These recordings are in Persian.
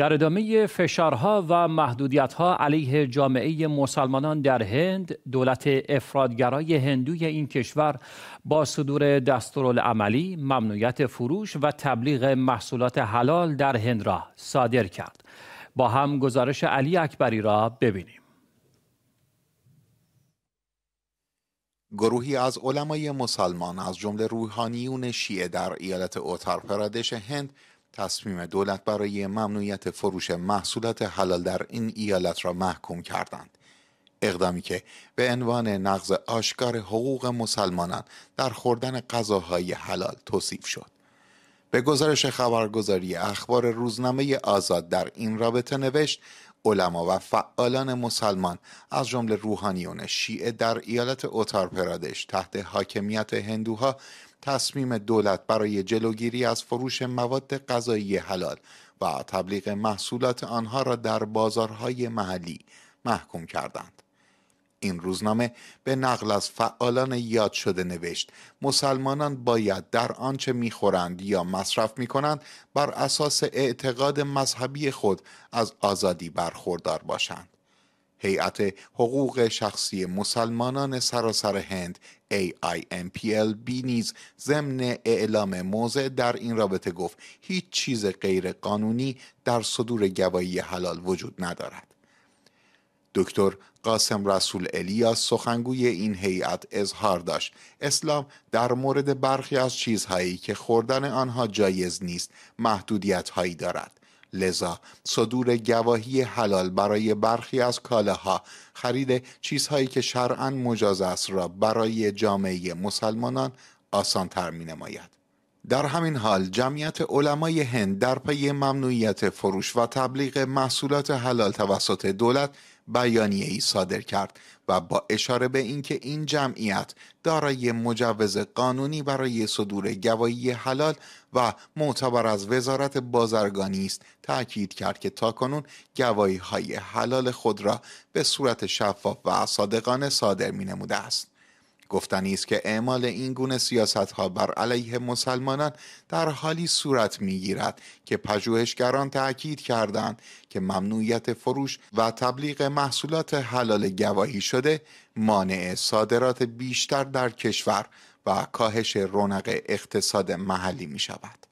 در ادامه فشارها و محدودیتها علیه جامعه مسلمانان در هند دولت افرادگرای هندوی این کشور با صدور دستورالعملی ممنوعیت فروش و تبلیغ محصولات حلال در هند را صادر کرد با هم گزارش علی اکبری را ببینیم گروهی از علمای مسلمان از جمله روحانیون شیعه در ایالت اوتر پرادش هند تصمیم دولت برای ممنوعیت فروش محصولات حلال در این ایالت را محکوم کردند اقدامی که به عنوان نقض آشکار حقوق مسلمانان در خوردن غذاهای حلال توصیف شد به گزارش خبرگزاری اخبار روزنامه آزاد در این رابطه نوشت علما و فعالان مسلمان از جمله روحانیون شیعه در ایالت اوتار پرادش تحت حاکمیت هندوها تصمیم دولت برای جلوگیری از فروش مواد غذایی حلال و تبلیغ محصولات آنها را در بازارهای محلی محکوم کردند. این روزنامه به نقل از فعالان یاد شده نوشت مسلمانان باید در آنچه میخورند یا مصرف میکنند بر اساس اعتقاد مذهبی خود از آزادی برخوردار باشند هیئت حقوق شخصی مسلمانان سراسر هند AIMPLB نیز ضمن اعلام موضع در این رابطه گفت هیچ چیز غیر قانونی در صدور گواهی حلال وجود ندارد. دکتر قاسم رسول الیاس سخنگوی این هیئت اظهار داشت اسلام در مورد برخی از چیزهایی که خوردن آنها جایز نیست محدودیت هایی دارد لذا صدور گواهی حلال برای برخی از کالاها خرید چیزهایی که شرعا مجاز است را برای جامعه مسلمانان تر می نماید. در همین حال جمعیت علمای هند در پی ممنوعیت فروش و تبلیغ محصولات حلال توسط دولت بیانیه ای صادر کرد و با اشاره به اینکه این جمعیت دارای مجوز قانونی برای صدور گواهی حلال و معتبر از وزارت بازرگانی است تاکید کرد که تاکنون گواهی های حلال خود را به صورت شفاف و صادقانه صادر می نموده است گفتنی است که اعمال این گونه سیاست ها بر علیه مسلمانان در حالی صورت میگیرد که پژوهشگران تاکید کردند که ممنوعیت فروش و تبلیغ محصولات حلال گواهی شده مانع صادرات بیشتر در کشور و کاهش رونق اقتصاد محلی می شود.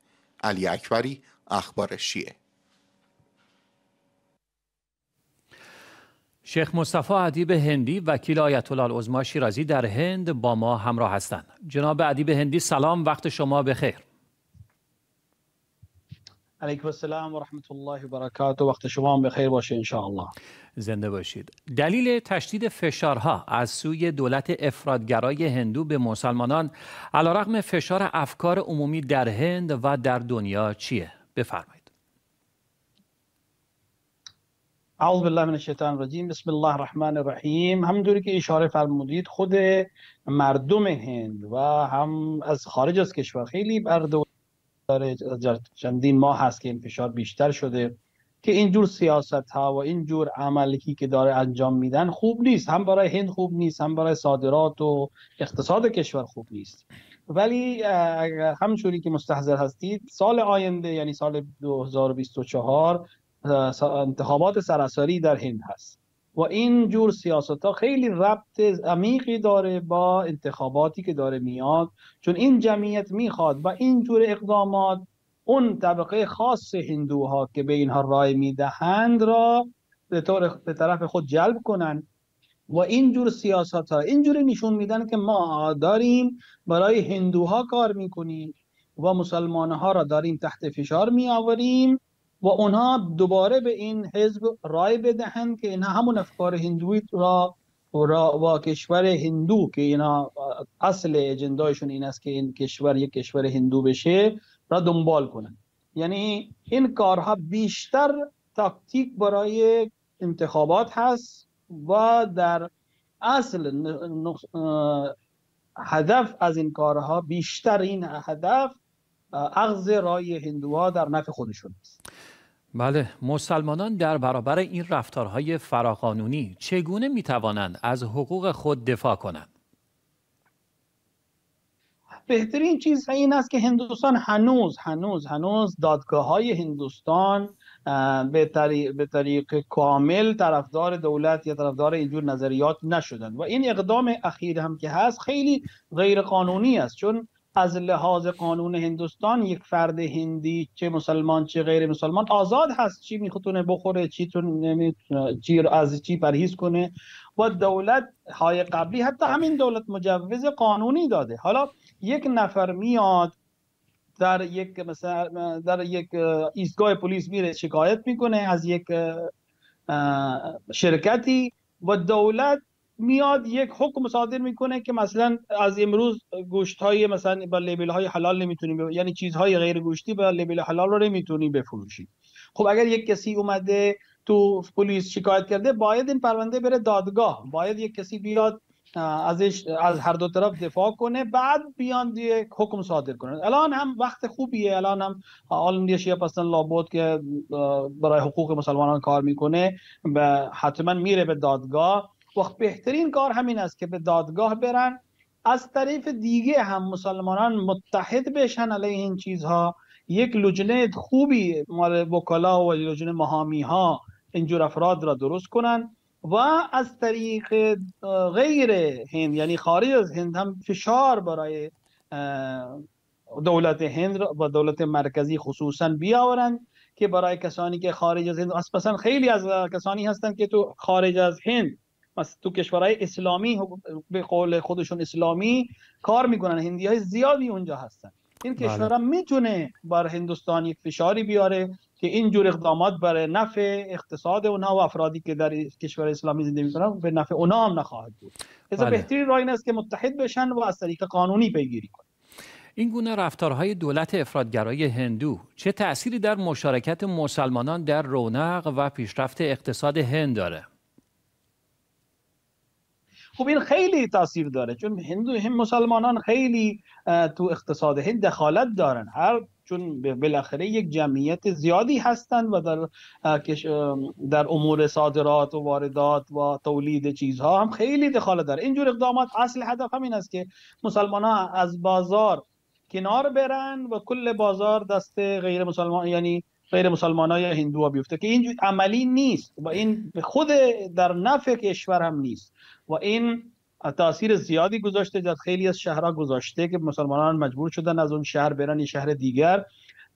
علی اکبری اخبار شیعه شیخ مصطفی ادیب هندی وکیل آیت الله عظما شیرازی در هند با ما همراه هستند جناب ادیب هندی سلام وقت شما بخیر علیکم السلام و رحمت الله و برکاته وقت شما هم بخیر باشه ان الله زنده باشید دلیل تشدید فشارها از سوی دولت افرادگرای هندو به مسلمانان رغم فشار افکار عمومی در هند و در دنیا چیه بفرمایید اعوذ بالله من الشیطان الرجیم بسم الله الرحمن الرحیم همونطوری که اشاره فرمودید خود مردم هند و هم از خارج از کشور خیلی بر داره چندین ماه هست که این فشار بیشتر شده که اینجور سیاست ها و این جور عملی که داره انجام میدن خوب نیست هم برای هند خوب نیست هم برای صادرات و اقتصاد کشور خوب نیست ولی همچوری که مستحضر هستید سال آینده یعنی سال 2024 انتخابات سراسری در هند هست و این جور سیاست ها خیلی ربط عمیقی داره با انتخاباتی که داره میاد چون این جمعیت میخواد و این جور اقدامات اون طبقه خاص هندوها که به اینها رای میدهند را به, طور به طرف خود جلب کنند و این جور سیاست ها این جور نشون میدن که ما داریم برای هندوها کار میکنیم و مسلمان ها را داریم تحت فشار می آوریم و اونها دوباره به این حزب رای بدهند که اینا همون افکار هندویت را و کشور هندو که اینا اصل اجندایشون این است که این کشور یک کشور هندو بشه را دنبال کنن یعنی این کارها بیشتر تاکتیک برای انتخابات هست و در اصل هدف از این کارها بیشتر این هدف عغز رای هندوها در نفع خودشون است بله مسلمانان در برابر این رفتارهای فراقانونی چگونه می توانند از حقوق خود دفاع کنند بهترین چیز این است که هندوستان هنوز هنوز هنوز دادگاه های هندوستان به, طریق، کامل طرفدار دولت یا طرفدار اینجور نظریات نشدند و این اقدام اخیر هم که هست خیلی غیرقانونی است چون از لحاظ قانون هندوستان یک فرد هندی چه مسلمان چه غیر مسلمان آزاد هست چی میخوتونه بخوره چی چی از چی پرهیز کنه و دولت های قبلی حتی همین دولت مجوز قانونی داده حالا یک نفر میاد در یک مثلا در یک ایستگاه پلیس میره شکایت میکنه از یک شرکتی و دولت میاد یک حکم صادر میکنه که مثلا از امروز گوشت های مثلا با لیبل های حلال نمیتونیم بف... یعنی چیزهای غیر گوشتی با لیبل حلال رو نمیتونیم بفروشید خب اگر یک کسی اومده تو پلیس شکایت کرده باید این پرونده بره دادگاه باید یک کسی بیاد ازش از هر دو طرف دفاع کنه بعد بیان دیگه حکم صادر کنه الان هم وقت خوبیه الان هم آل اندیا شیعه پسند لابد که برای حقوق مسلمانان کار میکنه و حتما میره به دادگاه وقت خب، بهترین کار همین است که به دادگاه برن از طریق دیگه هم مسلمانان متحد بشن علیه این چیزها یک لجنه خوبی مال وکلا و لجنه مهامی ها اینجور افراد را درست کنن و از طریق غیر هند یعنی خارج از هند هم فشار برای دولت هند و دولت مرکزی خصوصا بیاورند که برای کسانی که خارج از هند اصلا خیلی از کسانی هستند که تو خارج از هند تو کشورهای اسلامی به قول خودشون اسلامی کار میکنن هندی های زیادی اونجا هستن این بله. کشورها میتونه بر یک فشاری بیاره که این جور اقدامات بر نفع اقتصاد اونها و افرادی که در کشور اسلامی زندگی میکنن به نفع اونها هم نخواهد بود از بله. بله. بهترین راه این است که متحد بشن و از طریق قانونی پیگیری کنن این گونه رفتارهای دولت افرادگرای هندو چه تأثیری در مشارکت مسلمانان در رونق و پیشرفت اقتصاد هند داره؟ خب این خیلی تاثیر داره چون هندو هم مسلمانان خیلی تو اقتصاد هند دخالت دارن هر چون بالاخره یک جمعیت زیادی هستند و در در امور صادرات و واردات و تولید چیزها هم خیلی دخالت داره اینجور اقدامات اصل هدف همین است که مسلمان ها از بازار کنار برن و کل بازار دست غیر مسلمان یعنی غیر مسلمان های یا هندو ها بیفته که این عملی نیست و این به خود در نفع کشور هم نیست و این تاثیر زیادی گذاشته در خیلی از شهرها گذاشته که مسلمانان مجبور شدن از اون شهر برن شهر دیگر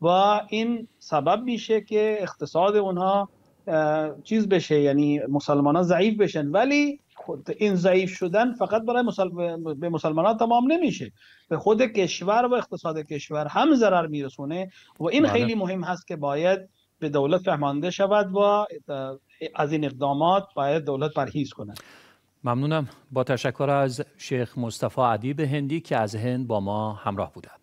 و این سبب میشه که اقتصاد اونها چیز بشه یعنی مسلمانان ضعیف بشن ولی خود این ضعیف شدن فقط برای به مسلمانان تمام نمیشه به خود کشور و اقتصاد کشور هم ضرر میرسونه و این بله. خیلی مهم هست که باید به دولت فهمانده شود و از این اقدامات باید دولت پرهیز کند ممنونم با تشکر از شیخ مصطفی ادیب هندی که از هند با ما همراه بودند